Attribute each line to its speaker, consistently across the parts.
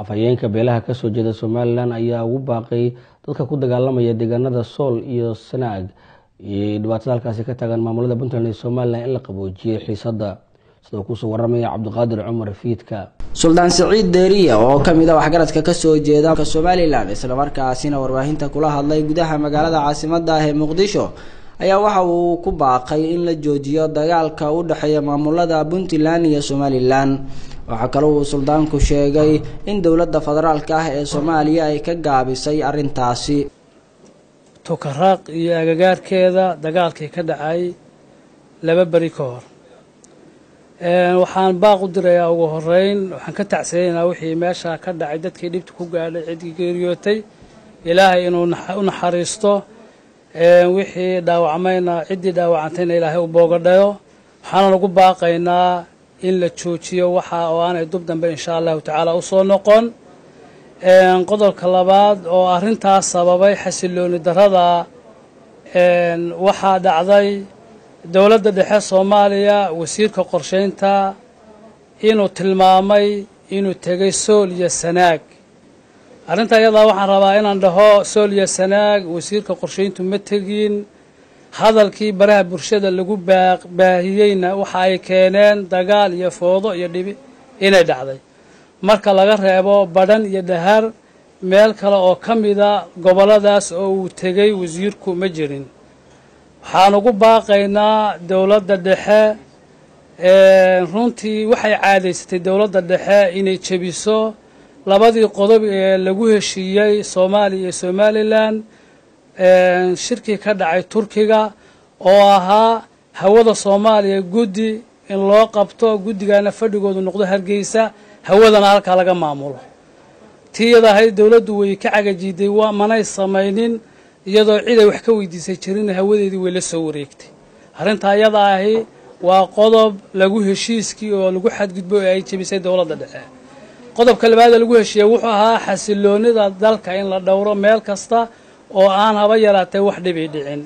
Speaker 1: afhayeenka beelaha kasoo jeeda somalilan ayaa ugu baaqay dadka ku dagaalamaya deegaanada sool iyo sanaag dhibaatada halkaasi ka taagan maamulada puntland ee somalilan in la qaboojiyay xiisadda sidoo kusoo waramaya cabdiqaadir cumar fiidka suldaan siciid deeriya oo ka mid a ah waxgaradka kasoo jeeda somalilan islamarkaasina warbaahinta kula hadlay gudaha magaalada caasimada ah ee muqdisho ayaa waxa uu ku baaqay in la joojiyo dagaalka u dhexeeya maamulada puntland iyo somalilan waxaa kale uu suldaanku sheegay in dowladda federaalka ah ee soomaaliya ay ka gaabisay arrintaasi
Speaker 2: tukaraaq iyo agagaarkeeda dagaalkii ka dhacay laba beri ka hor waxaan baaq u dirayaa ugu horeyn waxaan ka tacsanaynaa wixii meesha ka dhacay dadkii dhibta ku gaadhay ciddii geeriyootay ilaahay inuu u naxariisto wixii dhaawacmayna ciddii dhaawacantayna ilaahay u boogadhayo waxaana ugu baaqaynaa in la joojiyo waxa oo aanay dub dambe insha allahu tacaala usoo noqon qodobka labaad oo arrintaas sababay xasilooni darada waxaa dhacday dowladda dhexe soomaaliya wasiirka qorshaynta inuu tilmaamay inuu tegay sool iyo sanaag arrinta iyadaa waxaan rabaa inaan dhaho sool iyo sanaag wasiirka qorshayntu ma tegin hadalkii baraha bulshada lagu baahiyeyna waxa ay keeneen dagaal iyo foodo iyo dhibi inay dhacday marka laga reebo badhan iyo dhahaar meel kale oo ka mida gobolladaas oo uu tegey wasiirku ma jirin waxaan ugu baaqaynaa dowladda dhexe runtii waxay caadaysatay dowladda dhexe inay jebiso labadii qodob ee lagu heshiiyey soomaaliya iyo somalilan shirkii ka dhacay turkiga oo ahaa hawada soomaaliya guddi in loo qabto guddigaana fadhigoodu noqdo hargeysa hawadana halkaa laga maamulo tii iyada ahayd dowladdu way ka cagajiiday manay samaynin iyadoo ciday wax ka weydiisay jirin hawadeedii way la soo wareegtay arrintaa iyada ahi waa qodob lagu heshiiskii oo lagu xadgudbo ee ay jebisay dowladda dhexe qodobka labaada lagu heshiiya wuxuu ahaa xasiloonida dalka in la dhowro meel kasta oo aan haba yaraatay wax dhibi dhicin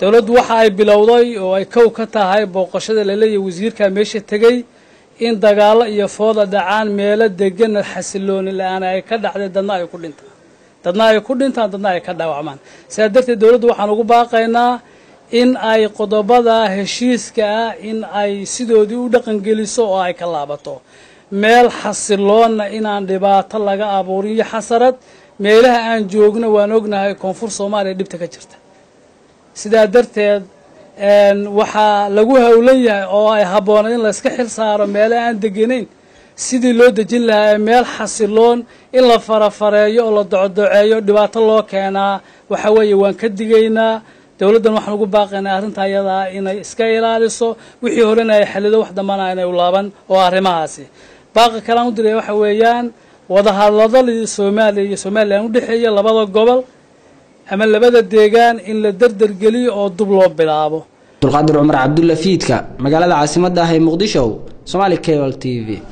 Speaker 2: dowladdu waxa ay bilowday oo ay kow ka tahay booqashada laleeyahay wasiirkaa meesha tegey in dagaallo iyo fooda dhacaan meelo degana xasilooni la-aan ay ka dhacday dadna ay ku dhintaan dadna ay ku dhintaan dadna ay ka dhaawacmaan sidaa darteed dowladdu waxaan ugu baaqaynaa in ay qodobada heshiiska ah in ay sidoodii u dhaqangeliso oo ay ka laabato meel xasiloonna inaan dhibaato laga abuurin iyo xasarad meelaha aan joogno waan ognahay koonfur soomaaliya dhibta ka jirta sidaa darteed waxaa lagu howlan yahay oo ay habboonay in layska xil saaro meela aan deganayn sidii loo dejin lahaa meel xasiloon in la farafareeyo oo la docodoceeyo dhibaato loo keenaa waxa weeye waan ka digaynaa dowladdan waxaan ugu baaqaynaa arrinta iyadaa inay iska ilaaliso wixii horena ay xalido wax dambana inay u laaban oo arrimahaasi baaqa kalean u diraya waxa weeyaan wadahadladalii soomaaliya iyo somalilan udhexeeya labada gobol ama labada deegaan in la dardar geliyo oo dub loo bilaabo
Speaker 1: abdulqaadir cumar cabdulla fiidka magaalada caasimadda ah ee muqdishow somaali cable t v